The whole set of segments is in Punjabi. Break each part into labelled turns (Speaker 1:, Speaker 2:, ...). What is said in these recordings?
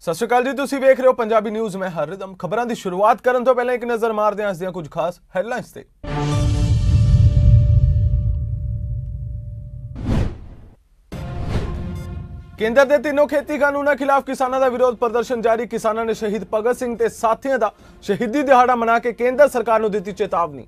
Speaker 1: ਸਤਿ ਸ਼੍ਰੀ ਅਕਾਲ ਜੀ ਤੁਸੀਂ ਵੇਖ ਰਹੇ ਹੋ ਪੰਜਾਬੀ ਨਿਊਜ਼ ਮੈਂ ਰਦਮ ਖਬਰਾਂ ਦੀ ਸ਼ੁਰੂਆਤ ਕਰਨ ਤੋਂ ਪਹਿਲਾਂ ਇੱਕ ਨਜ਼ਰ ਮਾਰਦੇ ਹਾਂ ਅੱਜ ਦੀਆਂ ਕੁਝ ਖਾਸ ਹੈਡਲਾਈਨਸ ਤੇ ਕੇਂਦਰ ਦੇ ਤਿੰਨੋਂ ਖੇਤੀ ਕਾਨੂੰਨਾਂ ਖਿਲਾਫ ਕਿਸਾਨਾਂ ਦਾ ਵਿਰੋਧ ਪ੍ਰਦਰਸ਼ਨ ਜਾਰੀ ਕਿਸਾਨਾਂ ਨੇ ਸ਼ਹੀਦ ਭਗਤ ਸਿੰਘ ਤੇ ਸਾਥੀਆਂ ਦਾ ਸ਼ਹੀਦੀ ਦਿਹਾੜਾ ਮਨਾ ਕੇ ਕੇਂਦਰ ਸਰਕਾਰ ਨੂੰ ਦਿੱਤੀ ਚੇਤਾਵਨੀ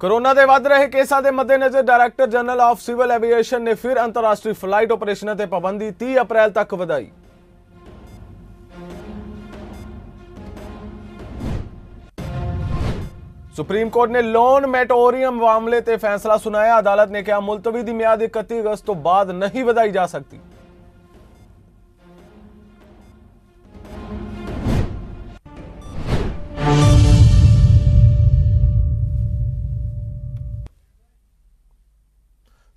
Speaker 1: ਕੋਰੋਨਾ ਦੇ ਵੱਧ ਰਹੇ ਕੇਸਾਂ ਦੇ ਮੱਦੇਨਜ਼ਰ director general of civil aviation ਨੇ ਫਿਰ ਅੰਤਰਰਾਸ਼ਟਰੀ ਫਲਾਈਟ ਆਪਰੇਸ਼ਨਾਂ ਤੇ ਪਾਬੰਦੀ 30 ਅਪ੍ਰੈਲ ਤੱਕ ਵਧਾਈ ਸੁਪਰੀਮ ਕੋਰਟ ਨੇ ਲੋਨ ਮੈਟੋਰੀਅਮ ਮਾਮਲੇ ਤੇ ਫੈਸਲਾ ਸੁਣਾਇਆ ਅਦਾਲਤ ਨੇ ਕਿਹਾ ਮੁਲਤਵੀ ਦੀ ਮਿਆਦ 31 ਅਗਸਤ ਤੋਂ ਬਾਅਦ ਨਹੀਂ ਵਧਾਈ ਜਾ ਸਕਦੀ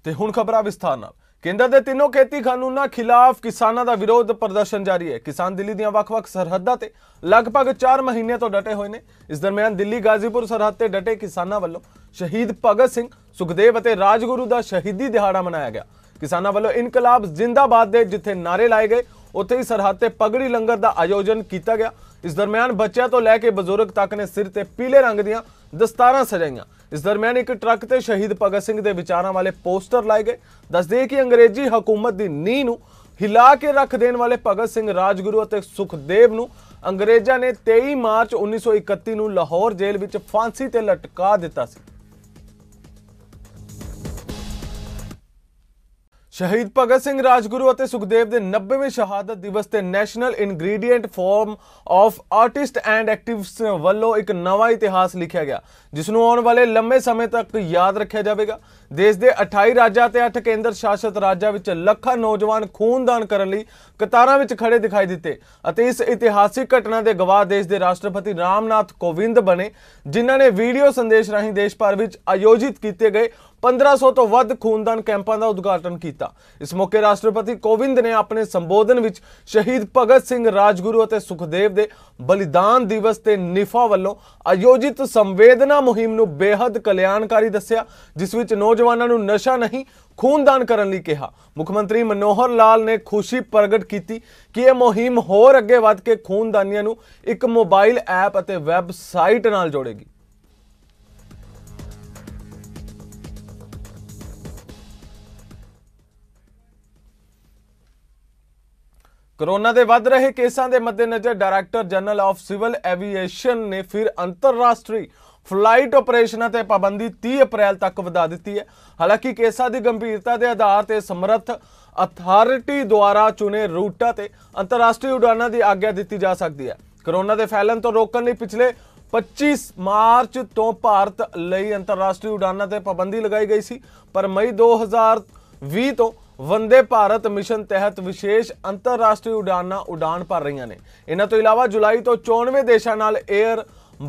Speaker 1: ਤੇ ਹੁਣ ਖਬਰਾਂ ਵਿਸਥਾਰ ਨਾਲ ਕੇਂਦਰ ਦੇ ਤਿੰਨੋਂ ਖੇਤੀ ਕਾਨੂੰਨਾਂ ਖਿਲਾਫ ਕਿਸਾਨਾਂ ਦਾ ਵਿਰੋਧ ਪ੍ਰਦਰਸ਼ਨ ਜਾਰੀ ਹੈ ਕਿਸਾਨ ਦਿੱਲੀ ਦੀਆਂ ਵੱਖ-ਵੱਖ ਸਰਹੱਦਾਂ ਤੇ ਲਗਭਗ 4 ਮਹੀਨੇ ਤੋਂ ਡਟੇ ਹੋਏ ਨੇ ਇਸ ਦਰਮਿਆਨ ਦਿੱਲੀ ਗਾਜ਼ੀਪੁਰ ਸਰਹੱਦ ਤੇ ਡਟੇ ਕਿਸਾਨਾਂ ਵੱਲੋਂ ਸ਼ਹੀਦ ਭਗਤ ਸਿੰਘ ਸੁਖਦੇਵ ਅਤੇ ਰਾਜਗੁਰੂ ਦਾ ਸ਼ਹੀਦੀ ਦਿਹਾੜਾ ਮਨਾਇਆ ਗਿਆ ਕਿਸਾਨਾਂ ਵੱਲੋਂ ਇਨਕਲਾਬ ਜ਼ਿੰਦਾਬਾਦ ਦੇ ਜਿੱਥੇ ਨਾਰੇ ਲਾਏ ਗਏ ਉੱਥੇ ਹੀ ਸਰਹੱਦ ਤੇ ਪਗੜੀ ਲੰਗਰ ਦਾ ਆਯੋਜਨ ਕੀਤਾ ਗਿਆ ਇਸ ਦਰਮਿਆਨ ਬੱਚਿਆਂ ਤੋਂ ਲੈ ਕੇ ਬਜ਼ੁਰਗ ਤੱਕ ਨੇ ਸਿਰ ਤੇ ਪੀਲੇ ਰੰਗ ਦੀਆਂ ਦਸਤਾਰਾਂ ਸਜਾਈਆਂ ਇਸ ਦਰਮਿਆਨ ਇੱਕ ਟਰੱਕ ਤੇ ਸ਼ਹੀਦ ਭਗਤ ਸਿੰਘ ਦੇ ਵਿਚਾਰਾਂ ਵਾਲੇ ਪੋਸਟਰ ਲਾਏ ਗਏ ਦੱਸਦੇ ਕਿ ਅੰਗਰੇਜ਼ੀ ਹਕੂਮਤ ਦੀ ਨੀਂ ਨੂੰ ਹਿਲਾ ਕੇ ਰੱਖ ਦੇਣ ਵਾਲੇ ਭਗਤ ਸਿੰਘ ਰਾਜਗੁਰੂ ਅਤੇ ਸੁਖਦੇਵ ਨੂੰ ਅੰਗਰੇਜ਼ਾਂ ਨੇ 23 ਮਾਰਚ 1931 ਨੂੰ ਲਾਹੌਰ ਜੇਲ੍ਹ ਵਿੱਚ ਫਾਂਸੀ ਤੇ ਲਟਕਾ ਦਿੱਤਾ ਸੀ ਸ਼ਹੀਦ ਭਗਤ ਸਿੰਘ ਰਾਜਗੁਰੂ ਅਤੇ ਸੁਖਦੇਵ ਦੇ 90ਵੇਂ ਸ਼ਹਾਦਤ ਦਿਵਸ ਤੇ national integrated forum of artist and activist ਵੱਲੋਂ ਇੱਕ ਨਵਾਂ ਇਤਿਹਾਸ ਲਿਖਿਆ ਗਿਆ ਜਿਸ ਨੂੰ ਆਉਣ ਵਾਲੇ ਲੰਮੇ ਸਮੇਂ ਤੱਕ ਯਾਦ ਰੱਖਿਆ ਜਾਵੇਗਾ ਦੇਸ਼ ਦੇ 28 ਰਾਜਾਂ ਤੇ 8 ਕੇਂਦਰ ਸ਼ਾਸਿਤ ਰਾਜਾਂ ਵਿੱਚ ਲੱਖਾਂ ਨੌਜਵਾਨ ਖੂਨਦਾਨ ਕਰਨ ਲਈ ਕਤਾਰਾਂ ਵਿੱਚ ਖੜੇ ਦਿਖਾਈ ਦਿੱਤੇ ਅਤੇ ਇਸ ਇਤਿਹਾਸਿਕ ਘਟਨਾ ਦੇ ਗਵਾਹ ਦੇਸ਼ ਦੇ ਰਾਸ਼ਟਰਪਤੀ ਰਾਮਨਾਥ ਕੋਵਿੰਦ ਬਣੇ ਜਿਨ੍ਹਾਂ ਨੇ ਵੀਡੀਓ ਸੰਦੇਸ਼ ਰਾਹੀਂ ਦੇਸ਼ ਭਰ ਵਿੱਚ ਆਯੋਜਿਤ ਕੀਤੇ ਗਏ 1500 ਤੋਂ ਵੱਧ ਖੂਨਦਾਨ ਕੈਂਪਾਂ ਦਾ ਉਦਘਾਟਨ ਕੀਤਾ ਇਸ ਮੌਕੇ ਰਾਸ਼ਟਰਪਤੀ ਕੋਵਿੰਦ ਨੇ ਆਪਣੇ ਸੰਬੋਧਨ ਵਿੱਚ ਸ਼ਹੀਦ ਭਗਤ ਸਿੰਘ ਰਾਜਗੁਰੂ ਅਤੇ ਸੁਖਦੇਵ ਦੇ ਬਲੀਦਾਨ ਦਿਵਸ ਤੇ ਨਿਫਾ ਵੱਲੋਂ ਆਯੋਜਿਤ ਸੰਵੇਦਨਾ ਮੁਹਿੰਮ ਨੂੰ ਬੇहद ਕਲਿਆਣਕਾਰੀ ਦੱਸਿਆ ਜਿਸ ਵਿੱਚ ਨੌਜਵਾਨਾਂ ਨੂੰ ਨਸ਼ਾ ਨਹੀਂ ਖੂਨਦਾਨ ਕਰਨ ਲਈ ਕਿਹਾ ਮੁੱਖ ਮੰਤਰੀ ਮਨੋਹਰ ਲਾਲ ਨੇ ਖੁਸ਼ੀ ਪ੍ਰਗਟ ਕੀਤੀ ਕਿ ਇਹ ਮੁਹਿੰਮ ਹੋਰ ਅੱਗੇ ਵਧ ਕੇ ਖੂਨਦਾਨੀਆਂ ਨੂੰ ਇੱਕ ਮੋਬਾਈਲ ਐਪ ਅਤੇ ਵੈਬਸਾਈਟ ਨਾਲ ਜੋੜੇਗੀ ਕੋਰੋਨਾ ਦੇ ਵੱਧ ਰਹੇ ਕੇਸਾਂ ਦੇ ਮੱਦੇਨਜ਼ਰ director general of civil aviation ਨੇ ਫਿਰ ਅੰਤਰਰਾਸ਼ਟਰੀ ਫਲਾਈਟ ਆਪਰੇਸ਼ਨਾਂ ਤੇ ਪਾਬੰਦੀ 30 ਅਪ੍ਰੈਲ ਤੱਕ ਵਧਾ ਦਿੱਤੀ ਹੈ ਹਾਲਾਂਕਿ ਕੇਸਾਂ ਦੀ ਗੰਭੀਰਤਾ ਦੇ ਆਧਾਰ ਤੇ ਸਮਰੱਥ ਅਥਾਰਟੀ ਦੁਆਰਾ ਚੁਣੇ ਰੂਟਾਂ ਤੇ ਅੰਤਰਰਾਸ਼ਟਰੀ ਉਡਾਨਾਂ ਦੀ ਆਗਿਆ ਦਿੱਤੀ ਜਾ ਸਕਦੀ ਹੈ ਕੋਰੋਨਾ ਦੇ ਫੈਲਣ ਤੋਂ ਰੋਕਣ ਲਈ ਪਿਛਲੇ 25 ਮਾਰਚ ਤੋਂ ਭਾਰਤ ਲਈ ਅੰਤਰਰਾਸ਼ਟਰੀ ਉਡਾਨਾਂ ਤੇ ਪਾਬੰਦੀ ਲਗਾਈ ਗਈ ਸੀ ਪਰ ਮਈ 2020 ਤੋਂ ਵੰਦੇ ਭਾਰਤ ਮਿਸ਼ਨ ਤਹਿਤ ਵਿਸ਼ੇਸ਼ ਅੰਤਰਰਾਸ਼ਟਰੀ ਉਡਾਨਾਂ ਉਡਾਨ ਭਰ ਰਹੀਆਂ ਨੇ ਇਹਨਾਂ ਤੋਂ ਇਲਾਵਾ ਜੁਲਾਈ ਤੋਂ 94 ਦੇਸ਼ਾਂ ਨਾਲ 에ਅਰ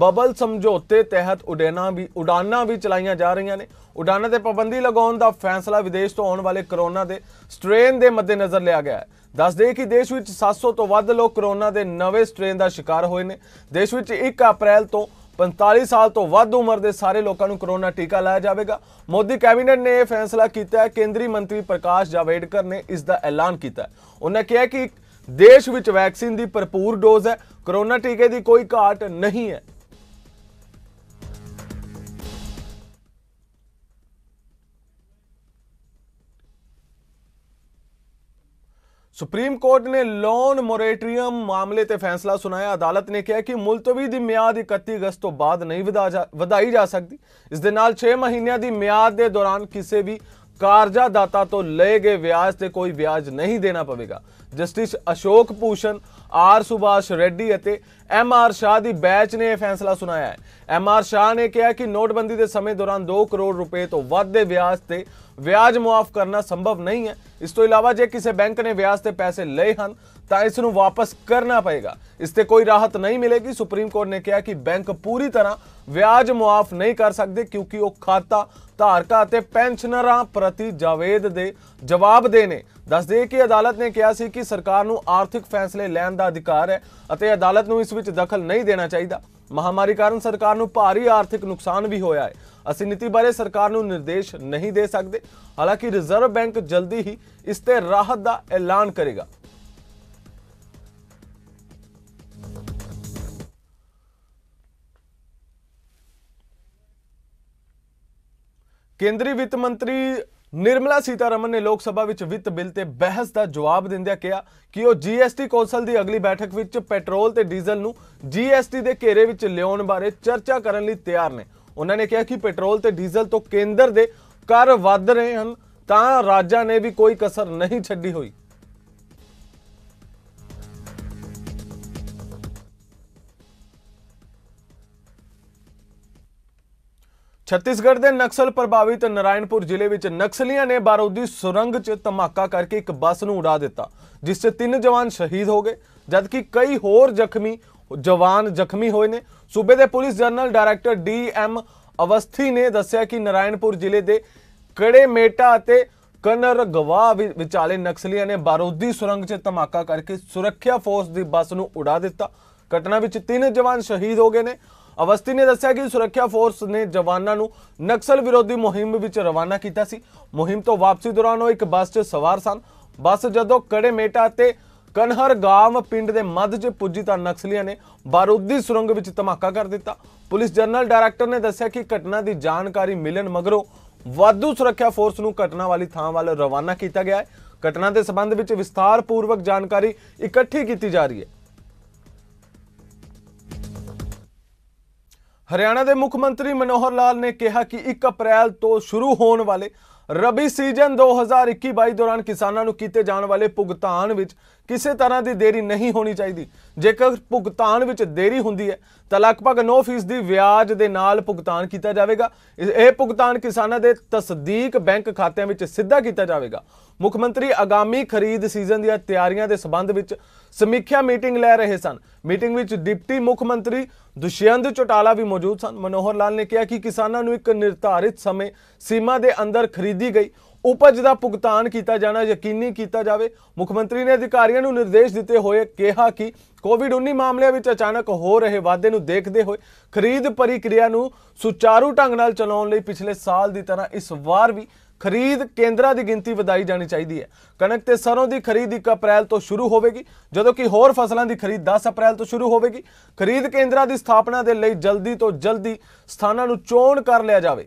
Speaker 1: ਬਬਲ ਸਮਝੌਤੇ ਤਹਿਤ ਉਡਾਨਾਂ ਵੀ ਉਡਾਨਾਂ ਵੀ ਚਲਾਈਆਂ ਜਾ ਰਹੀਆਂ ਨੇ ਉਡਾਨਾਂ ਤੇ ਪਾਬੰਦੀ ਲਗਾਉਣ ਦਾ ਫੈਸਲਾ ਵਿਦੇਸ਼ ਤੋਂ ਆਉਣ ਵਾਲੇ ਕਰੋਨਾ ਦੇ ਸਟ੍ਰੇਨ ਦੇ ਮੱਦੇਨਜ਼ਰ ਲਿਆ ਗਿਆ ਹੈ ਦੱਸ ਦੇ ਕਿ ਦੇਸ਼ ਵਿੱਚ 700 ਤੋਂ ਵੱਧ ਲੋਕ ਕਰੋਨਾ ਦੇ ਨਵੇਂ ਸਟ੍ਰੇਨ ਦਾ ਸ਼ਿਕਾਰ ਹੋਏ ਨੇ ਦੇਸ਼ ਵਿੱਚ 1 ਅਪ੍ਰੈਲ ਤੋਂ 45 ਸਾਲ ਤੋਂ ਵੱਧ ਉਮਰ ਦੇ ਸਾਰੇ ਲੋਕਾਂ ਨੂੰ ਕਰੋਨਾ ਟੀਕਾ ਲਾਇਆ ਜਾਵੇਗਾ ਮੋਦੀ ਕੈਬਨਿਟ ਨੇ ਇਹ ਫੈਸਲਾ ਕੀਤਾ ਹੈ ਕੇਂਦਰੀ ਮੰਤਰੀ ਪ੍ਰਕਾਸ਼ ਜਾਵੇਡਕਰ ਨੇ ਇਸ ਦਾ ਐਲਾਨ ਕੀਤਾ ਉਹਨਾਂ ਕਿਹਾ ਕਿ ਦੇਸ਼ ਵਿੱਚ ਵੈਕਸੀਨ ਦੀ ਭਰਪੂਰ ਡੋਜ਼ ਹੈ ਕਰੋਨਾ ਟੀਕੇ ਦੀ ਕੋਈ ਘਾਟ ਨਹੀਂ ਹੈ ਸੁਪਰੀਮ ਕੋਰਟ ਨੇ ਲੋਨ ਮੋਰੇਟਰੀਅਮ ਮਾਮਲੇ ਤੇ ਫੈਸਲਾ ਸੁਣਾਇਆ ਅਦਾਲਤ ਨੇ ਕਿਹਾ ਕਿ ਮੁਲਤਵੀ ਦੀ ਮਿਆਦ 31 ਅਗਸਤ ਤੋਂ ਬਾਅਦ ਨਹੀਂ ਵਧਾਈ ਜਾ ਸਕਦੀ ਇਸ ਦੇ ਨਾਲ 6 ਮਹੀਨਿਆਂ ਦੀ ਮਿਆਦ ਦੇ ਦੌਰਾਨ ਕਿਸੇ ਵੀ ਕਾਰਜਾ ਦਾਤਾ ਤੋਂ ਲਏ ਗਏ ਵਿਆਜ ਤੇ ਕੋਈ ਵਿਆਜ ਨਹੀਂ ਦੇਣਾ ਪਵੇਗਾ ਜਸਟਿਸ ਅਸ਼ੋਕ ਪੂਸ਼ਨ ਆਰ ਸੁਭਾਸ਼ ਰੈੱਡੀ ਅਤੇ ਐਮ ਆਰ ਸ਼ਾਹ ਦੀ ਬੈਚ ਨੇ ਇਹ ਫੈਸਲਾ ਸੁਣਾਇਆ ਹੈ ਐਮ ਆਰ ਸ਼ਾਹ ਨੇ ਕਿਹਾ ਕਿ ਨੋਟਬੰਦੀ ਦੇ ਸਮੇਂ ਦੌਰਾਨ 2 ਕਰੋੜ ਰੁਪਏ ਤੋਂ ਵੱਧ ਦੇ ਵਿਆਜ ਤੇ ਵਿਆਜ ਮਾਫ ਕਰਨਾ ਸੰਭਵ ਨਹੀਂ ਹੈ ਇਸ ਤੋਂ ਇਲਾਵਾ ਜੇ ਕਿਸੇ ਬੈਂਕ ਨੇ ਵਿਆਜ ਤੇ ਪੈਸੇ ਲਏ ਹਨ ਤਾਂ ਇਸ ਨੂੰ ਵਾਪਸ ਕਰਨਾ ਪਏਗਾ ਇਸ ਤੇ ਕੋਈ ਰਾਹਤ ਨਹੀਂ ਮਿਲੇਗੀ ਸੁਪਰੀਮ ਕੋਰਟ ਨੇ ਕਿਹਾ ਕਿ ਬੈਂਕ ਪੂਰੀ ਤਰ੍ਹਾਂ ਵਿਆਜ ਮਾਫ ਨਹੀਂ ਕਰ ਸਕਦੇ ਕਿਉਂਕਿ ਉਹ ਖਾਤਾ ਧਾਰਕਾਂ ਅਤੇ ਪੈਨਸ਼ਨਰਾਂ ਪ੍ਰਤੀ ਜਾਵੇਦ ਦੇ ਜਵਾਬ ਦੇ ਨੇ ਦੱਸਦੇ ਕਿ ਅਦਾਲਤ ਨੇ ਕਿਹਾ ਸੀ ਕਿ ਸਰਕਾਰ ਨੂੰ ਆਰਥਿਕ ਫੈਸਲੇ ਲੈਣ ਦਾ ਅਧਿਕਾਰ ਹੈ ਅਤੇ ਅਦਾਲਤ ਨੂੰ ਇਸ ਵਿੱਚ ਦਖਲ ਨਹੀਂ ਦੇਣਾ ਚਾਹੀਦਾ ਮਹਾਮਾਰੀ ਕਾਰਨ ਸਰਕਾਰ ਨੂੰ ਭਾਰੀ ਆਰਥਿਕ ਨੁਕਸਾਨ ਵੀ ਹੋਇਆ ਹੈ ਅਸੀਂ ਨੀਤੀ ਬਾਰੇ ਸਰਕਾਰ ਨੂੰ ਨਿਰਦੇਸ਼ ਨਹੀਂ ਦੇ ਸਕਦੇ ਹਾਲਾਂਕਿ ਰਿਜ਼ਰਵ ਬੈਂਕ ਜਲਦੀ ਹੀ ਇਸ ਤੇ ਰਾਹਤ ਦਾ ਐਲਾਨ ਕਰੇਗਾ ਕੇਂਦਰੀ ਵਿੱਤ ਮੰਤਰੀ ਨਿਰਮਲਾ ਸੀਤਾਰਮਨ ਨੇ ਲੋਕ ਸਭਾ ਵਿੱਚ ਵਿੱਤ ਬਿੱਲ ਤੇ ਬਹਿਸ ਦਾ ਜਵਾਬ ਦਿੰਦਿਆਂ ਕਿਹਾ ਕਿ ਉਹ ਜੀਐਸਟੀ ਕੌਂਸਲ ਦੀ ਅਗਲੀ ਬੈਠਕ ਵਿੱਚ ਪੈਟਰੋਲ ਤੇ ਡੀਜ਼ਲ ਨੂੰ ਜੀਐਸਟੀ ਦੇ ਘੇਰੇ ਵਿੱਚ ਲਿਆਉਣ ਬਾਰੇ ਚਰਚਾ ਕਰਨ ਲਈ ਤਿਆਰ ਨੇ ਉਹਨਾਂ ਨੇ ਕਿਹਾ ਕਿ ਪੈਟਰੋਲ ਤੇ ਡੀਜ਼ਲ ਤੋਂ ਕੇਂਦਰ ਦੇ ਕਰ ਵੱਧ ਰਹੇ ਹਨ ਤਾਂ ਰਾਜਾਂ ਨੇ ਵੀ ਕੋਈ ਕਸਰ ਨਹੀਂ ਛੱਡੀ ਹੋਈ ਛੱਤੀਸਗੜ੍ਹ ਦੇ ਨਕਸਲ ਪ੍ਰਭਾਵਿਤ ਨਰਾਇਣਪੁਰ ਜ਼ਿਲ੍ਹੇ ਵਿੱਚ ਨਕਸਲੀਆਂ ਨੇ ਬਾਰੂਦੀ ਸੁਰੰਗ 'ਚ ਧਮਾਕਾ ਕਰਕੇ ਇੱਕ ਬੱਸ ਨੂੰ ਉਡਾ ਦਿੱਤਾ ਜਿਸ 'ਚ ਤਿੰਨ ਜਵਾਨ ਸ਼ਹੀਦ ਹੋ ਗਏ ਜਦਕਿ ਕਈ ਹੋਰ ਜ਼ਖਮੀ ਜਵਾਨ ਜ਼ਖਮੀ ਹੋਏ ਨੇ ਸੂਬੇ ਦੇ police general director D M Awasthi ਨੇ ਦੱਸਿਆ ਕਿ ਨਰਾਇਣਪੁਰ ਜ਼ਿਲ੍ਹੇ ਦੇ ਕੜੇ ਮੇਟਾ ਅਤੇ ਕਨਰ ਗਵਾ ਵਿਚਾਲੇ ਨਕਸਲੀਆਂ ਨੇ ਬਾਰੂਦੀ ਸੁਰੰਗ 'ਚ ਧਮਾਕਾ ਕਰਕੇ ਸੁਰੱਖਿਆ ਫੋਰਸ ਦੀ ਬੱਸ ਨੂੰ ਉਡਾ ਦਿੱਤਾ ਘਟਨਾ ਵਿੱਚ ਤਿੰਨ ਜਵਾਨ ਸ਼ਹੀਦ ਹੋ ਗਏ ਨੇ ਅਵਸਥੀ ਨੇ ਦੱਸਿਆ ਕਿ ਸੁਰੱਖਿਆ ਫੋਰਸ ਨੇ ਜਵਾਨਾਂ ਨੂੰ ਨਕਸਲ ਵਿਰੋਧੀ ਮੁਹਿੰਮ ਵਿੱਚ ਰਵਾਨਾ ਕੀਤਾ ਸੀ ਮੁਹਿੰਮ ਤੋਂ ਵਾਪਸੀ ਦੌਰਾਨ ਉਹ ਇੱਕ ਬੱਸ 'ਚ ਸਵਾਰ ਸਨ ਬੱਸ ਜਦੋਂ ਕੜੇ ਮੇਟਾ ਤੇ ਕਨਹਰ ਗਾਮ ਪਿੰਡ ਦੇ ਮੱਧ 'ਚ ਪੁੱਜੀ ਤਾਂ ਨਕਸਲੀਆਂ ਨੇ ਬਾਰੂਦੀ ਸੁਰੰਗ ਵਿੱਚ ਧਮਾਕਾ ਕਰ ਦਿੱਤਾ ਪੁਲਿਸ ਜਨਰਲ ਡਾਇਰੈਕਟਰ ਨੇ ਦੱਸਿਆ ਕਿ ਘਟਨਾ ਦੀ ਜਾਣਕਾਰੀ ਮਿਲਣ ਮਗਰੋਂ ਵਾਧੂ ਸੁਰੱਖਿਆ ਫੋਰਸ ਨੂੰ ਘਟਨਾ ਵਾਲੀ ਥਾਂ ਵੱਲ ਰਵਾਨਾ ਕੀਤਾ ਗਿਆ ਹੈ ਘਟਨਾ ਦੇ ਸਬੰਧ ਵਿੱਚ ਵਿਸਥਾਰਪੂਰਵਕ ਜਾਣਕਾਰੀ ਇਕੱਠੀ ਕੀਤੀ ਜਾ ਰਹੀ ਹੈ ਹਰਿਆਣਾ ਦੇ ਮੁੱਖ ਮੰਤਰੀ ਮਨੋਹਰ ਲਾਲ ਨੇ ਕਿਹਾ ਕਿ 1 ਅਪ੍ਰੈਲ ਤੋਂ ਸ਼ੁਰੂ ਹੋਣ ਵਾਲੇ ਰਬੀ ਸੀਜ਼ਨ 2021-22 ਦੌਰਾਨ ਕਿਸਾਨਾਂ ਨੂੰ ਕੀਤੇ ਜਾਣ ਵਾਲੇ ਭੁਗਤਾਨ ਵਿੱਚ ਕਿਸੇ ਤਰ੍ਹਾਂ ਦੀ ਦੇਰੀ ਨਹੀਂ ਹੋਣੀ ਚਾਹੀਦੀ ਜੇਕਰ ਭੁਗਤਾਨ ਵਿੱਚ ਦੇਰੀ ਹੁੰਦੀ ਹੈ ਤਾਂ ਲਗਭਗ 9% ਦੀ ਵਿਆਜ ਦੇ ਨਾਲ ਭੁਗਤਾਨ ਕੀਤਾ ਜਾਵੇਗਾ ਇਹ ਭੁਗਤਾਨ ਕਿਸਾਨਾਂ ਦੇ ਤਸਦੀਕ ਬੈਂਕ ਖਾਤਿਆਂ ਵਿੱਚ ਸਿੱਧਾ ਕੀਤਾ ਜਾਵੇਗਾ ਮੁੱਖ ਮੰਤਰੀ ਆਗਾਮੀ ਖਰੀਦ ਸੀਜ਼ਨ ਦੀਆਂ ਤਿਆਰੀਆਂ ਦੇ ਸਬੰਧ ਵਿੱਚ ਸਮੀਖਿਆ ਮੀਟਿੰਗ ਲੈ ਰਹੇ ਸਨ ਮੀਟਿੰਗ ਵਿੱਚ ਡਿਪਟੀ ਮੁੱਖ ਮੰਤਰੀ ਦੁਸ਼ਯੰਦ ਚੋਟਾਲਾ ਵੀ ਮੌਜੂਦ ਸਨ ਮਨੋਹਰ ਲਾਲ ਨੇ ਕਿਹਾ ਕਿ ਕਿਸਾਨਾਂ ਨੂੰ ਇੱਕ ਨਿਰਧਾਰਿਤ ਸਮੇਂ ਸੀਮਾ ਦੇ ਅੰਦਰ ਖਰੀਦੀ ਗਈ ਉਪਜ ਦਾ ਭੁਗਤਾਨ ਕੀਤਾ ਜਾਣਾ ਯਕੀਨੀ ਕੀਤਾ ਜਾਵੇ ਮੁੱਖ ਮੰਤਰੀ ਨੇ ਅਧਿਕਾਰੀਆਂ ਨੂੰ ਨਿਰਦੇਸ਼ ਦਿੱਤੇ ਹੋਏ ਕਿਹਾ ਕਿ ਕੋਵਿਡ-19 ਮਾਮਲਿਆਂ ਵਿੱਚ ਅਚਾਨਕ ਹੋ ਰਹੇ ਵਾਧੇ ਨੂੰ ਦੇਖਦੇ ਹੋਏ ਖਰੀਦ ਪ੍ਰਕਿਰਿਆ ਨੂੰ ਸੁਚਾਰੂ ਢੰਗ ਨਾਲ ਚਲਾਉਣ ਲਈ ਪਿਛਲੇ ਸਾਲ ਦੀ ਤਰ੍ਹਾਂ ਇਸ ਵਾਰ ਵੀ ਖਰੀਦ ਕੇਂਦਰਾਂ ਦੀ ਗਿਣਤੀ ਵਧਾਈ ਜਾਣੀ ਚਾਹੀਦੀ ਹੈ ਕਣਕ ਤੇ ਸਰੋਂ ਦੀ ਖਰੀਦ 1 ਅਪ੍ਰੈਲ ਤੋਂ ਸ਼ੁਰੂ ਹੋਵੇਗੀ ਜਦੋਂ ਕਿ ਹੋਰ ਫਸਲਾਂ ਦੀ ਖਰੀਦ 10 ਅਪ੍ਰੈਲ ਤੋਂ ਸ਼ੁਰੂ ਹੋਵੇਗੀ ਖਰੀਦ ਕੇਂਦਰਾਂ ਦੀ ਸਥਾਪਨਾ ਦੇ ਲਈ ਜਲਦੀ ਤੋਂ ਜਲਦੀ ਸਥਾਨਾਂ ਨੂੰ ਚੋਣ ਕਰ ਲਿਆ ਜਾਵੇ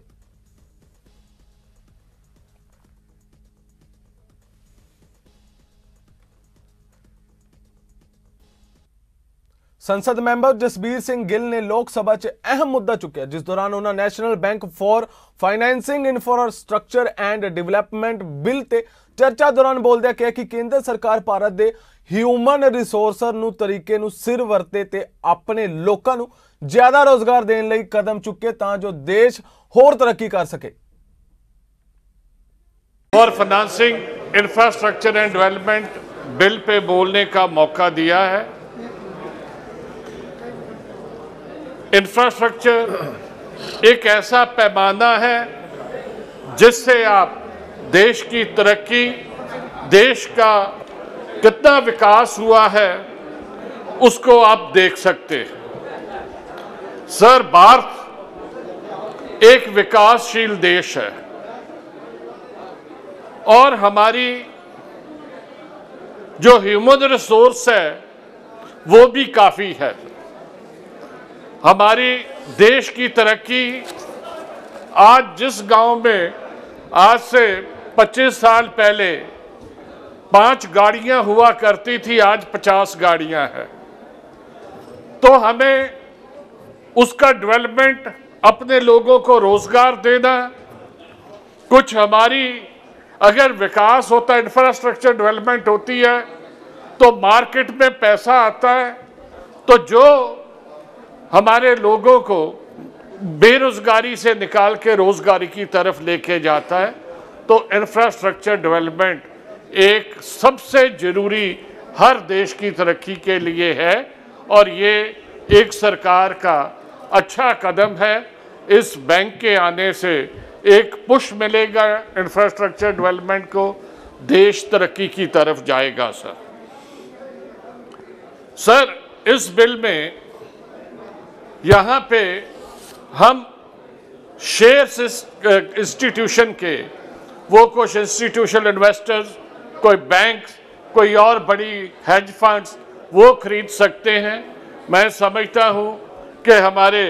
Speaker 1: ਸੰਸਦ ਮੈਂਬਰ ਜਸਬੀਰ ਸਿੰਘ ਗਿੱਲ ਨੇ ਲੋਕ ਸਭਾ 'ਚ ਅਹਿਮ ਮੁੱਦਾ ਚੁੱਕਿਆ ਜਿਸ ਦੌਰਾਨ ਉਹਨਾਂ national bank for financing infrastructure and development bill ਤੇ ਚਰਚਾ ਦੌਰਾਨ ਬੋਲਦਿਆਂ ਕਿਹਾ ਕਿ ਕੇਂਦਰ ਸਰਕਾਰ ਭਾਰਤ ਦੇ ਹਿਊਮਨ ਰਿਸੋਰਸਰ ਨੂੰ ਤਰੀਕੇ ਨੂੰ ਸਿਰ ਵਰਤੇ ਤੇ ਆਪਣੇ ਲੋਕਾਂ ਨੂੰ ਜ਼ਿਆਦਾ ਰੋਜ਼ਗਾਰ ਦੇਣ ਲਈ ਕਦਮ ਚੁੱਕੇ ਤਾਂ ਜੋ ਦੇਸ਼ ਹੋਰ ਤਰੱਕੀ ਕਰ ਸਕੇ
Speaker 2: for financing infrastructure and development bill 'ਤੇ ਬੋਲਣੇ ਦਾ ਮੌਕਾ ਦਿਆ ਹੈ इंफ्रास्ट्रक्चर एक ऐसा पैमाना है जिससे आप देश की तरक्की देश का कितना विकास हुआ है उसको आप देख सकते हैं सर भारत एक विकासशील देश है और हमारी जो ह्यूमन रिसोर्स है वो भी काफ़ी है हमारी देश की तरक्की आज जिस गांव में आज से 25 साल पहले पांच गाड़ियां हुआ करती थी आज 50 गाड़ियां हैं तो हमें उसका डेवलपमेंट अपने लोगों को रोजगार देना कुछ हमारी अगर विकास होता है इंफ्रास्ट्रक्चर डेवलपमेंट होती है तो मार्केट में पैसा आता है तो जो हमारे लोगों को बेरोज़गारी से निकाल के रोज़गारी की तरफ लेके जाता है तो इंफ्रास्ट्रक्चर डेवलपमेंट एक सबसे ज़रूरी हर देश की तरक्की के लिए है और ये एक सरकार का अच्छा कदम है इस बैंक के आने से एक पुश मिलेगा इंफ्रास्ट्रक्चर डेवलपमेंट को देश तरक्की की तरफ जाएगा सर सर इस बिल में यहाँ पे हम शेयर इंस्टीट्यूशन uh, के वो कुछ इंस्टीट्यूशनल इन्वेस्टर्स कोई बैंक कोई और बड़ी हेज फंड्स वो खरीद सकते हैं मैं समझता हूँ कि हमारे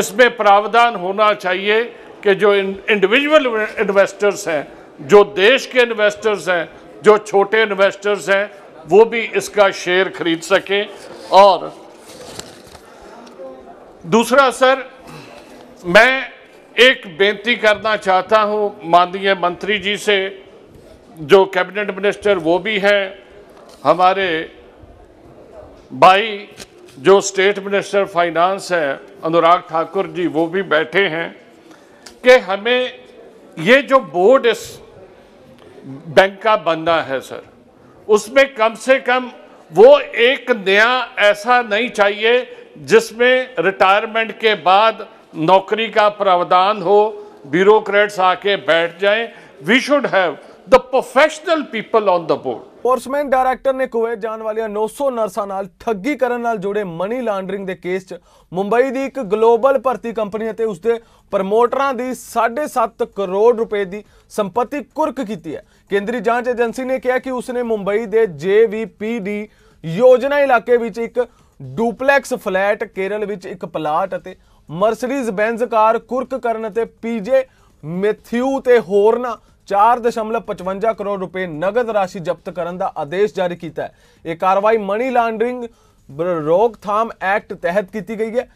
Speaker 2: इसमें प्रावधान होना चाहिए कि जो इंडिविजुअल इन्वेस्टर्स हैं जो देश के इन्वेस्टर्स हैं जो छोटे इन्वेस्टर्स हैं वो भी इसका शेयर खरीद सकें और दूसरा सर मैं एक बेनती करना चाहता हूं माननीय मंत्री जी से जो कैबिनेट मिनिस्टर वो भी हैं हमारे भाई जो स्टेट मिनिस्टर फाइनेंस है अनुराग ठाकुर जी वो भी बैठे हैं कि हमें ये जो बोर्ड इस बैंक का बनना है सर उसमें कम से कम वो एक नया ऐसा नहीं चाहिए जिसमें रिटायरमेंट के बाद नौकरी का प्रावधान हो ब्यूरोक्रेट्स आके बैठ जाएं we should have the professional people on the board
Speaker 1: ਫੋਰਸਮੈਨ ਡਾਇਰੈਕਟਰ ਨੇ ਕੁਵੇਤ ਜਾਣ ਵਾਲੀਆਂ 900 ਨਰਸਾਂ ਨਾਲ ਠੱਗੀ ਕਰਨ ਨਾਲ ਜੁੜੇ ਮਨੀ ਲਾਂਡਰਿੰਗ ਦੇ ਕੇਸ 'ਚ ਮੁੰਬਈ ਦੀ ਇੱਕ ਗਲੋਬਲ ਭਰਤੀ ਕੰਪਨੀ ਅਤੇ ਉਸਦੇ ਪ੍ਰਮੋਟਰਾਂ ਦੀ 7.5 ਕਰੋੜ ਰੁਪਏ ਦੀ ਸੰਪਤੀ ਕੁਰਕ ਕੀਤੀ ਹੈ ਕੇਂਦਰੀ ਜਾਂਚ ਏਜੰਸੀ ਨੇ ਕਿਹਾ ਕਿ ਉਸਨੇ ਮੁੰਬਈ ਦੇ ਜੇਵੀਪੀਡੀ ਯੋਜਨਾ ਇਲਾਕੇ ਵਿੱਚ ਇੱਕ ਡੂਪਲੈਕਸ ਫਲੈਟ ਕੇਰਲ ਵਿੱਚ ਇੱਕ ਪਲਾਟ ਅਤੇ ਮਰਸੀਡੀਜ਼ ਬੈਂਜ਼ ਕਾਰ ਕੁਰਕ ਕਰਨ ਅਤੇ ਪੀਜੇ ਮੈਥਿਊ ਤੇ ਹੋਰਨਾ 4.55 ਕਰੋੜ ਰੁਪਏ ਨਗਦ ਰਾਸ਼ੀ ਜ਼ਬਤ ਕਰਨ ਦਾ ਆਦੇਸ਼ ਜਾਰੀ ਕੀਤਾ ਹੈ ਇਹ ਕਾਰਵਾਈ ਮਨੀ ਲਾਂਡਰਿੰਗ ਰੋਕਥਾਮ ਐਕਟ ਤਹਿਤ ਕੀਤੀ ਗਈ ਹੈ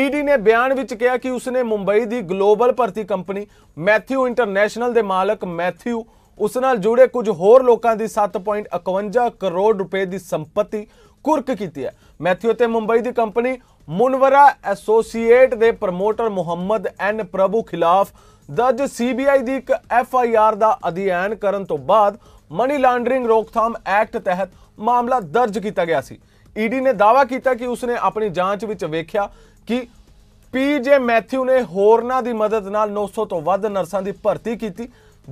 Speaker 1: ਈਡੀ e ਨੇ ਬਿਆਨ ਵਿੱਚ ਕਿਹਾ ਕਿ ਉਸਨੇ ਮੁੰਬਈ ਦੀ ਗਲੋਬਲ ਭਰਤੀ ਕੰਪਨੀ ਮੈਥਿਊ ਇੰਟਰਨੈਸ਼ਨਲ ਦੇ ਮਾਲਕ ਮੈਥਿਊ ਉਸ ਨਾਲ ਜੁੜੇ ਕੁਝ ਹੋਰ ਲੋਕਾਂ ਦੀ 7.51 ਕਰੋੜ ਰੁਪਏ ਦੀ ਸੰਪਤੀ ਕੁਰਕ ਕੀਤੀ ਹੈ ਮੈਥਿਊ ਤੇ ਮੁੰਬਈ ਦੀ ਕੰਪਨੀ ਮੁਨਵਰਾ ਐਸੋਸੀਏਟ ਦੇ ਪ੍ਰਮੋਟਰ ਮੁਹੰਮਦ ਐਨ ਪ੍ਰਭੂ ਖਿਲਾਫ ਦਰਜ ਸੀਬੀਆਈ ਦੀ ਇੱਕ ਐਫ ਆਈ ਆਰ ਦਾ ਅਧਿਐਨ ਕਰਨ ਤੋਂ ਬਾਅਦ ਮਨੀ ਲਾਂਡਰਿੰਗ ਰੋਕਥਾਮ ਐਕਟ ਤਹਿਤ ਮਾਮਲਾ ਦਰਜ ਕੀਤਾ ਗਿਆ ਸੀ ਈਡੀ ਨੇ ਦਾਵਾ ਕੀਤਾ ਕਿ ਉਸਨੇ ਆਪਣੀ ਜਾਂਚ ਵਿੱਚ ਵੇਖਿਆ ਕਿ ਪੀਜੇ ਮੈਥਿਊ ਨੇ ਹੋਰਨਾਂ ਦੀ ਮਦਦ ਨਾਲ 900 ਤੋਂ ਵੱਧ ਨਰਸਾਂ ਦੀ ਭਰਤੀ ਕੀਤੀ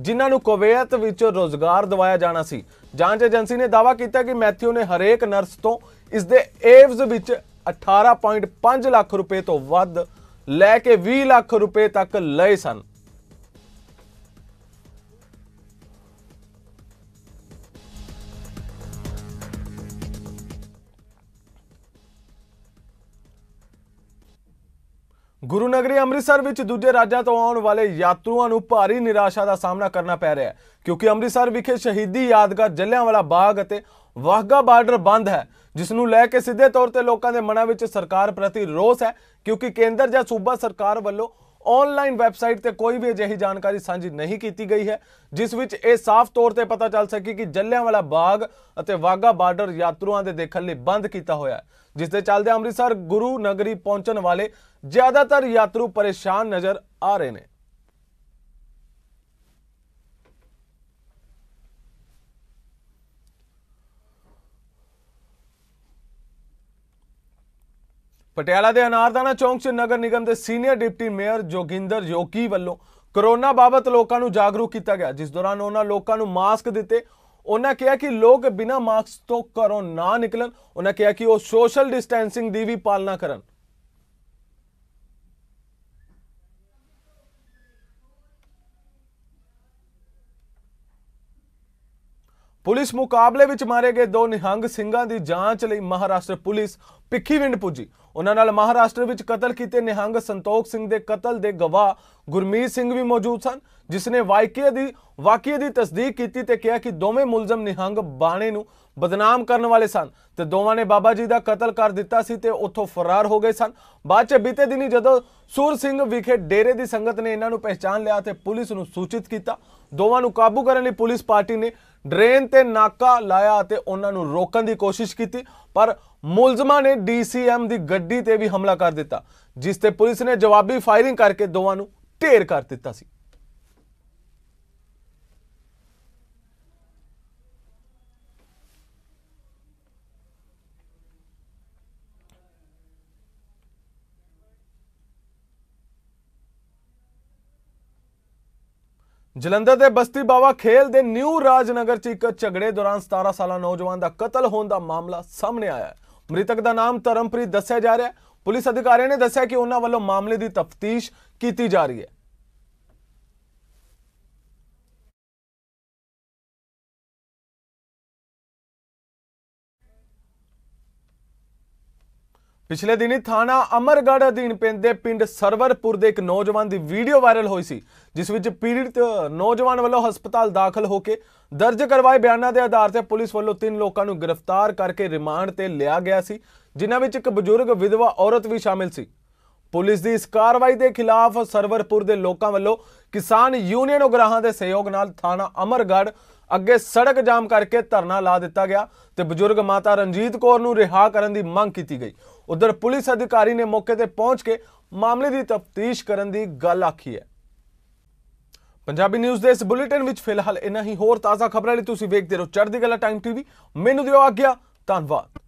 Speaker 1: ਜਿਨ੍ਹਾਂ ਨੂੰ ਕੁਵੈਤ ਵਿੱਚ ਰੋਜ਼ਗਾਰ ਦਿਵਾਇਆ ਜਾਣਾ ਸੀ ਜਾਂਚ ਏਜੰਸੀ ਨੇ ਦਾਵਾ ਕੀਤਾ ਕਿ ਮੈਥਿਊ ਨੇ ਹਰੇਕ ਨਰਸ ਤੋਂ ਇਸ ਦੇ ਏਵਜ਼ ਵਿੱਚ 18.5 ਲੱਖ ਰੁਪਏ ਤੋਂ ਵੱਧ ਲੈ ਕੇ 20 ਲੱਖ ਰੁਪਏ ਤੱਕ ਲਏ ਸਨ ਗੁਰੂ ਨਗਰੀ ਅੰਮ੍ਰਿਤਸਰ ਵਿੱਚ ਦੂਜੇ ਰਾਜਾਂ ਤੋਂ ਆਉਣ ਵਾਲੇ ਯਾਤਰੂਆਂ ਨੂੰ ਭਾਰੀ ਨਿਰਾਸ਼ਾ ਦਾ ਸਾਹਮਣਾ ਕਰਨਾ ਪੈ ਰਿਹਾ ਹੈ ਕਿਉਂਕਿ ਅੰਮ੍ਰਿਤਸਰ ਵਿਖੇ ਸ਼ਹੀਦੀ ਯਾਦਗਾਰ ਜੱਲਿਆਂਵਾਲਾ ਬਾਗ ਅਤੇ ਵਾਹਗਾ ਬਾਰਡਰ ਬੰਦ ਹੈ ਜਿਸ ਨੂੰ ਲੈ ਕੇ ਸਿੱਧੇ ਤੌਰ ਤੇ ਲੋਕਾਂ ਦੇ ਮਨਾਂ ਵਿੱਚ ਸਰਕਾਰ ਪ੍ਰਤੀ ਰੋਸ ਹੈ ਕਿਉਂਕਿ ਕੇਂਦਰ ਜਾਂ ਸੂਬਾ ਸਰਕਾਰ ਵੱਲੋਂ ਆਨਲਾਈਨ ਵੈਬਸਾਈਟ ਤੇ ਕੋਈ ਵੀ ਅਜਿਹੀ ਜਾਣਕਾਰੀ ਸਾਂਝੀ ਨਹੀਂ ਕੀਤੀ ਗਈ ਹੈ ਜਿਸ ਵਿੱਚ ਇਹ ਸਾਫ਼ ਤੌਰ ਤੇ ਪਤਾ ਚੱਲ ਸਕੇ ਕਿ ਜੱਲਿਆਂਵਾਲਾ ਬਾਗ ਅਤੇ ਵਾਗਾ ਬਾਰਡਰ ਯਾਤਰੂਆਂ ਦੇ ਦੇਖਣ ਲਈ ਬੰਦ ਕੀਤਾ ਹੋਇਆ ਹੈ ਜਿਸ ਦੇ ਚੱਲਦੇ ਅੰਮ੍ਰਿਤਸਰ ਗੁਰੂ ਨਗਰੀ ਪਹੁੰਚਣ ਵਾਲੇ ਜ਼ਿਆਦਾਤਰ ਯਾਤਰੂ ਪਰੇਸ਼ਾਨ ਨਜ਼ਰ ਆ ਰਹੇ ਨੇ ਪਟਿਆਲਾ ਦੇ ਅਨਾਰਦਾਨਾ ਚੌਂਕ 'ਚ ਨਗਰ ਨਿਗਮ ਦੇ ਸੀਨੀਅਰ ਡਿਪਟੀ ਮੇਅਰ ਜੋਗਿੰਦਰ ਜੋਕੀ ਵੱਲੋਂ ਕਰੋਨਾ ਬਾਬਤ ਲੋਕਾਂ ਨੂੰ ਜਾਗਰੂਕ ਕੀਤਾ ਗਿਆ ਜਿਸ ਦੌਰਾਨ ਉਹਨਾਂ ਲੋਕਾਂ ਨੂੰ ਮਾਸਕ ਦਿੱਤੇ ਉਹਨਾਂ ਕਿਹਾ ਕਿ ਲੋਕ ਬਿਨਾਂ ਮਾਸਕ ਤੋਂ ਘਰੋਂ ਨਾ ਨਿਕਲਣ ਉਹਨਾਂ ਕਿਹਾ ਕਿ ਉਹ ਸੋਸ਼ਲ ਡਿਸਟੈਂਸਿੰਗ ਦੀ ਵੀ ਪਾਲਣਾ ਕਰਨ ਪੁਲਿਸ ਮੁਕਾਬਲੇ ਵਿੱਚ ਮਾਰੇ ਗਏ ਦੋ ਨਿਹੰਗ ਸਿੰਘਾਂ ਦੀ ਜਾਂਚ ਲਈ ਮਹਾਰਾਸ਼ਟਰ ਪੁਲਿਸ ਪਿੱਖੀਵਿੰਡ ਪੁੱਜੀ ਉਹਨਾਂ ਨਾਲ ਮਹਾਰਾਸ਼ਟਰ ਵਿੱਚ ਕਤਲ ਕੀਤੇ ਨਿਹੰਗ ਸੰਤੋਖ ਸਿੰਘ ਦੇ ਕਤਲ ਦੇ ਗਵਾਹ ਗੁਰਮੀਤ ਸਿੰਘ ਵੀ ਮੌਜੂਦ ਸਨ ਜਿਸ ਨੇ ਵਾਕਿਆ ਦੀ ਵਾਕਿਆ ਦੀ ਤਸਦੀਕ ਕੀਤੀ ਤੇ ਕਿਹਾ ਕਿ ਦੋਵੇਂ ਮੁਲਜ਼ਮ ਨਿਹੰਗ ਬਾਣੇ ਨੂੰ ਬਦਨਾਮ ਕਰਨ ਵਾਲੇ ਸਨ ਤੇ ਦੋਵਾਂ ਨੇ ਬਾਬਾ ਜੀ ਦਾ ਕਤਲ ਕਰ ਦਿੱਤਾ ਸੀ ਤੇ ਉੱਥੋਂ ਫਰਾਰ ਹੋ ਗਏ ਸਨ ਬਾਅਦ ਚ ਬੀਤੇ ਦਿਨੀ ਜਦੋਂ ਸੂਰ ਸਿੰਘ ਵਿਖੇ ਡੇਰੇ ਦੀ ਸੰਗਤ ਨੇ ਇਹਨਾਂ ਨੂੰ ਪਹਿਚਾਨ ਲਿਆ ਤੇ ਪੁਲਿਸ ਨੂੰ ਸੂਚਿਤ ਕੀਤਾ ਦੋਵਾਂ ਨੂੰ ਕਾਬੂ ਕਰਨ ਲਈ ਪੁਲਿਸ ਪਾਰਟੀ ਨੇ ਡਰੇਨ ਤੇ ਨਾਕਾ ਲਾਇਆ ਤੇ ਉਹਨਾਂ ਨੂੰ ਰੋਕਣ ਦੀ ਕੋਸ਼ਿਸ਼ ਕੀਤੀ ਪਰ ਮੁਲਜ਼ਮਾਂ ਨੇ ਡੀਸੀਐਮ ਦੀ ਗੱਡੀ ਤੇ ਵੀ ਹਮਲਾ ਕਰ ਦਿੱਤਾ ਜਿਸ ਤੇ ਪੁਲਿਸ ਨੇ ਜਵਾਬੀ ਫਾਇਰਿੰਗ ਕਰਕੇ ਦੋਵਾਂ ਨੂੰ ਢੇਰ ਕਰ ਦਿੱਤਾ ਸੀ ਜਲੰਧਰ ਦੇ ਬਸਤੀ ਬਾਵਾ ਖੇਲ ਦੇ ਨਿਊ ਰਾਜਨਗਰ ਚ ਇੱਕ ਝਗੜੇ ਦੌਰਾਨ 17 ਸਾਲਾ ਨੌਜਵਾਨ ਦਾ ਕਤਲ ਹੋਣ ਦਾ ਮਾਮਲਾ ਸਾਹਮਣੇ ਆਇਆ ਹੈ ਮ੍ਰਿਤਕ ਦਾ ਨਾਮ ਧਰਮਪ੍ਰੀਤ ਦੱਸਿਆ ਜਾ ਰਿਹਾ ਹੈ ਪੁਲਿਸ ਅਧਿਕਾਰੀਆਂ ਨੇ ਦੱਸਿਆ ਕਿ ਉਹਨਾਂ ਵੱਲੋਂ ਮਾਮਲੇ ਦੀ ਤਫਤੀਸ਼ ਕੀਤੀ ਜਾ ਰਹੀ ਹੈ ਪਿਛਲੇ ਦਿਨੀ ਥਾਣਾ ਅਮਰਗੜ ਅਧੀਨ ਪੈਂਦੇ ਪਿੰਡ ਸਰਵਰਪੁਰ ਦੇ ਇੱਕ ਨੌਜਵਾਨ ਦੀ ਵੀਡੀਓ ਵਾਇਰਲ ਹੋਈ ਸੀ ਜਿਸ ਵਿੱਚ ਪੀੜਿਤ ਨੌਜਵਾਨ ਵੱਲੋਂ ਹਸਪਤਾਲ ਦਾਖਲ ਹੋ ਕੇ ਦਰਜ ਕਰਵਾਏ ਬਿਆਨਾਂ ਦੇ ਆਧਾਰ ਤੇ ਪੁਲਿਸ ਵੱਲੋਂ ਤਿੰਨ ਲੋਕਾਂ ਨੂੰ ਗ੍ਰਿਫਤਾਰ ਕਰਕੇ ਰਿਮਾਂਡ ਤੇ ਲਿਆ ਗਿਆ ਸੀ ਜਿਨ੍ਹਾਂ ਵਿੱਚ ਇੱਕ ਬਜ਼ੁਰਗ ਵਿਧਵਾ ਔਰਤ ਵੀ ਸ਼ਾਮਿਲ ਸੀ ਪੁਲਿਸ ਦੀ ਇਸ ਕਾਰਵਾਈ ਦੇ ਖਿਲਾਫ ਸਰਵਰਪੁਰ ਦੇ ਲੋਕਾਂ ਵੱਲੋਂ ਕਿਸਾਨ ਯੂਨੀਅਨ ਉਗਰਾਹਾਂ ਦੇ ਸਹਿਯੋਗ ਨਾਲ ਥਾਣਾ ਅਮਰਗੜ ਅੱਗੇ ਸੜਕ ਜਾਮ ਕਰਕੇ ਧਰਨਾ ਲਾ ਦਿੱਤਾ ਗਿਆ ਤੇ ਬਜ਼ੁਰਗ ਮਾਤਾ ਰਣਜੀਤ ਕੌਰ ਨੂੰ ਰਿਹਾ ਕਰਨ ਦੀ ਮੰਗ ਕੀਤੀ ਗਈ ਉਧਰ ਪੁਲਿਸ ਅਧਿਕਾਰੀ ਨੇ ਮੌਕੇ ਤੇ ਪਹੁੰਚ ਕੇ ਮਾਮਲੇ ਦੀ ਤਫਤੀਸ਼ ਕਰਨ ਦੀ ਗੱਲ ਆਖੀ ਹੈ ਪੰਜਾਬੀ ਨਿਊਜ਼ ਦੇ ਇਸ ਬੁਲੇਟਿਨ ਵਿੱਚ ਫਿਲਹਾਲ ਇਨਾ ਹੀ ਹੋਰ ਤਾਜ਼ਾ ਖਬਰਾਂ ਲਈ ਤੁਸੀਂ ਵੇਖਦੇ ਰਹੋ ਚੜ੍ਹਦੀ ਕਲਾ ਟਾਈਮ ਟੀਵੀ ਮੈਨੂੰ ਦਿਓ ਆਗਿਆ ਧੰਨਵਾਦ